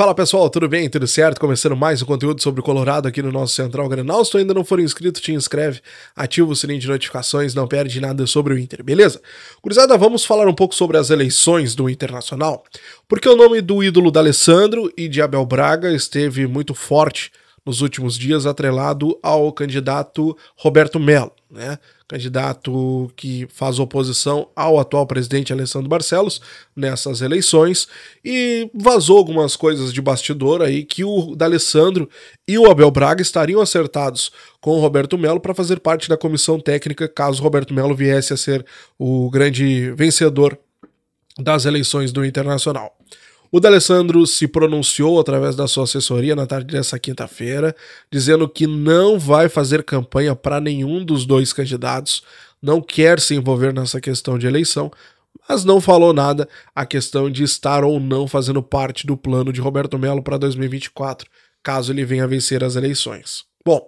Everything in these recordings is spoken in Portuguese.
Fala pessoal, tudo bem? Tudo certo? Começando mais um conteúdo sobre o Colorado aqui no nosso Central Granal. Se tu ainda não for inscrito, te inscreve, ativa o sininho de notificações, não perde nada sobre o Inter, beleza? Curizada, vamos falar um pouco sobre as eleições do Internacional, porque o nome do ídolo da Alessandro e de Abel Braga esteve muito forte nos últimos dias atrelado ao candidato Roberto Melo, né? candidato que faz oposição ao atual presidente Alessandro Barcelos nessas eleições e vazou algumas coisas de bastidor aí que o D'Alessandro e o Abel Braga estariam acertados com o Roberto Melo para fazer parte da comissão técnica caso Roberto Melo viesse a ser o grande vencedor das eleições do Internacional. O D'Alessandro se pronunciou através da sua assessoria na tarde dessa quinta-feira, dizendo que não vai fazer campanha para nenhum dos dois candidatos, não quer se envolver nessa questão de eleição, mas não falou nada a questão de estar ou não fazendo parte do plano de Roberto Melo para 2024, caso ele venha vencer as eleições. Bom,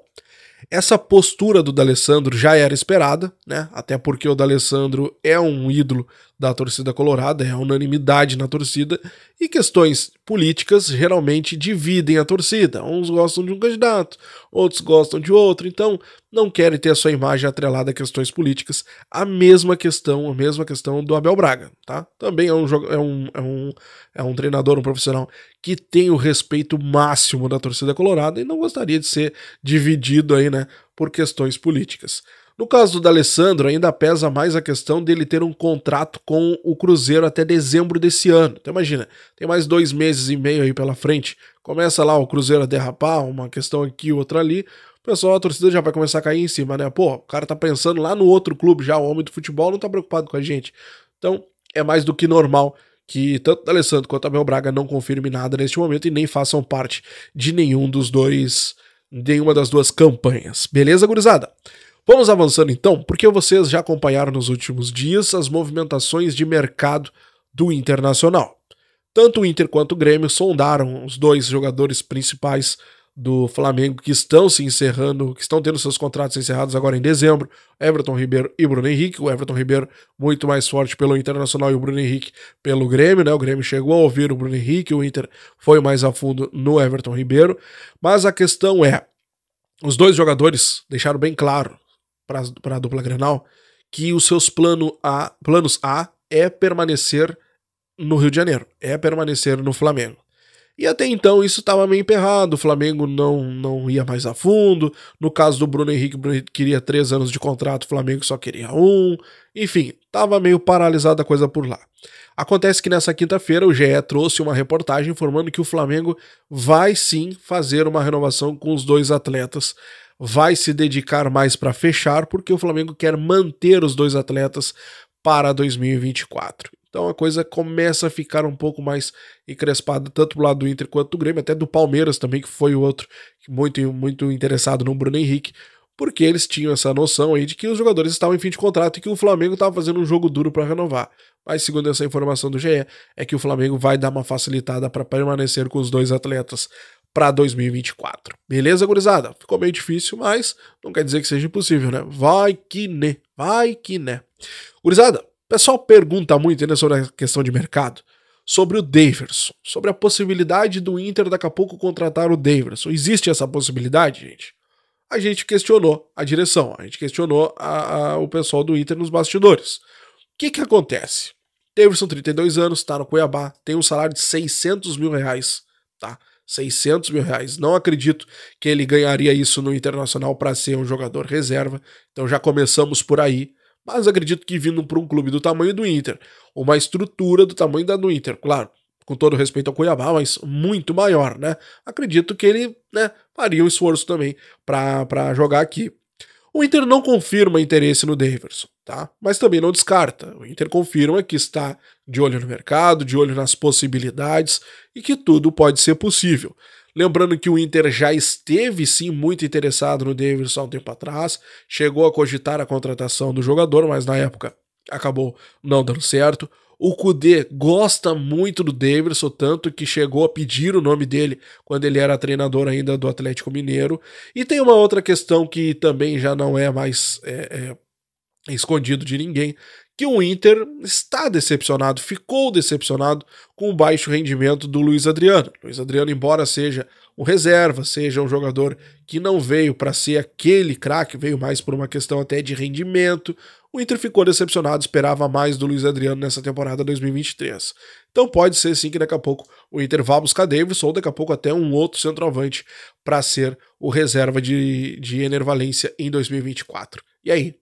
essa postura do D'Alessandro já era esperada, né? Até porque o D'Alessandro é um ídolo da torcida colorada, é unanimidade na torcida, e questões políticas geralmente dividem a torcida. Uns gostam de um candidato, outros gostam de outro, então não querem ter a sua imagem atrelada a questões políticas. A mesma questão, a mesma questão do Abel Braga, tá? Também é um, é um, é um, é um treinador, um profissional que tem o respeito máximo da torcida colorada e não gostaria de ser dividido aí, né, por questões políticas. No caso do Alessandro, ainda pesa mais a questão dele ter um contrato com o Cruzeiro até dezembro desse ano. Então imagina, tem mais dois meses e meio aí pela frente. Começa lá o Cruzeiro a derrapar, uma questão aqui, outra ali. O pessoal, a torcida já vai começar a cair em cima, né? Pô, o cara tá pensando lá no outro clube já, o homem do futebol não tá preocupado com a gente. Então, é mais do que normal que tanto o Alessandro quanto o Abel Braga não confirme nada neste momento e nem façam parte de nenhum dos dois, nenhuma das duas campanhas. Beleza, gurizada? Vamos avançando então, porque vocês já acompanharam nos últimos dias as movimentações de mercado do Internacional. Tanto o Inter quanto o Grêmio sondaram os dois jogadores principais do Flamengo que estão se encerrando, que estão tendo seus contratos encerrados agora em dezembro, Everton Ribeiro e Bruno Henrique, o Everton Ribeiro muito mais forte pelo Internacional e o Bruno Henrique pelo Grêmio, né? O Grêmio chegou a ouvir o Bruno Henrique, o Inter foi mais a fundo no Everton Ribeiro, mas a questão é, os dois jogadores deixaram bem claro para a dupla Grenal que os seus plano a, planos A é permanecer no Rio de Janeiro, é permanecer no Flamengo. E até então isso estava meio emperrado, o Flamengo não, não ia mais a fundo. No caso do Bruno Henrique, Bruno Henrique queria três anos de contrato, o Flamengo só queria um. Enfim, estava meio paralisada a coisa por lá. Acontece que nessa quinta-feira o GE trouxe uma reportagem informando que o Flamengo vai sim fazer uma renovação com os dois atletas vai se dedicar mais para fechar, porque o Flamengo quer manter os dois atletas para 2024. Então a coisa começa a ficar um pouco mais encrespada, tanto do lado do Inter quanto do Grêmio, até do Palmeiras também, que foi o outro muito, muito interessado no Bruno Henrique, porque eles tinham essa noção aí de que os jogadores estavam em fim de contrato e que o Flamengo estava fazendo um jogo duro para renovar. Mas, segundo essa informação do GE, é que o Flamengo vai dar uma facilitada para permanecer com os dois atletas para 2024. Beleza, gurizada? Ficou meio difícil, mas não quer dizer que seja impossível, né? Vai que né, vai que né. Gurizada, o pessoal pergunta muito ainda sobre a questão de mercado, sobre o Daverson, sobre a possibilidade do Inter daqui a pouco contratar o Daverson. Existe essa possibilidade, gente? A gente questionou a direção, a gente questionou a, a, o pessoal do Inter nos bastidores. O que que acontece? Daverson, 32 anos, está no Cuiabá, tem um salário de 600 mil reais, tá? 600 mil reais. Não acredito que ele ganharia isso no Internacional para ser um jogador reserva. Então já começamos por aí. Mas acredito que vindo para um clube do tamanho do Inter, uma estrutura do tamanho da do Inter, claro, com todo respeito ao Cuiabá, mas muito maior, né? Acredito que ele né, faria um esforço também para jogar aqui. O Inter não confirma interesse no Daverson tá? Mas também não descarta. O Inter confirma que está de olho no mercado, de olho nas possibilidades e que tudo pode ser possível. Lembrando que o Inter já esteve sim muito interessado no Davidson há um tempo atrás, chegou a cogitar a contratação do jogador, mas na época acabou não dando certo. O Kudê gosta muito do Davidson, tanto que chegou a pedir o nome dele quando ele era treinador ainda do Atlético Mineiro. E tem uma outra questão que também já não é mais é, é, escondido de ninguém, que o Inter está decepcionado, ficou decepcionado com o baixo rendimento do Luiz Adriano. Luiz Adriano, embora seja um reserva, seja um jogador que não veio para ser aquele craque, veio mais por uma questão até de rendimento, o Inter ficou decepcionado, esperava mais do Luiz Adriano nessa temporada 2023. Então pode ser sim que daqui a pouco o Inter vá buscar Davis ou daqui a pouco até um outro centroavante para ser o reserva de, de Enervalência em 2024. E aí,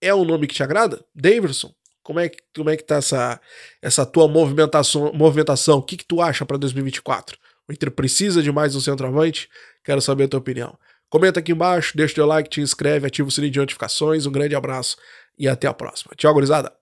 é um nome que te agrada? Daverson? Como é que, como é que tá essa, essa tua movimentação? movimentação? O que, que tu acha para 2024? O Inter precisa de mais um centroavante? Quero saber a tua opinião. Comenta aqui embaixo, deixa o teu like, te inscreve, ativa o sininho de notificações. Um grande abraço e até a próxima. Tchau, gurizada!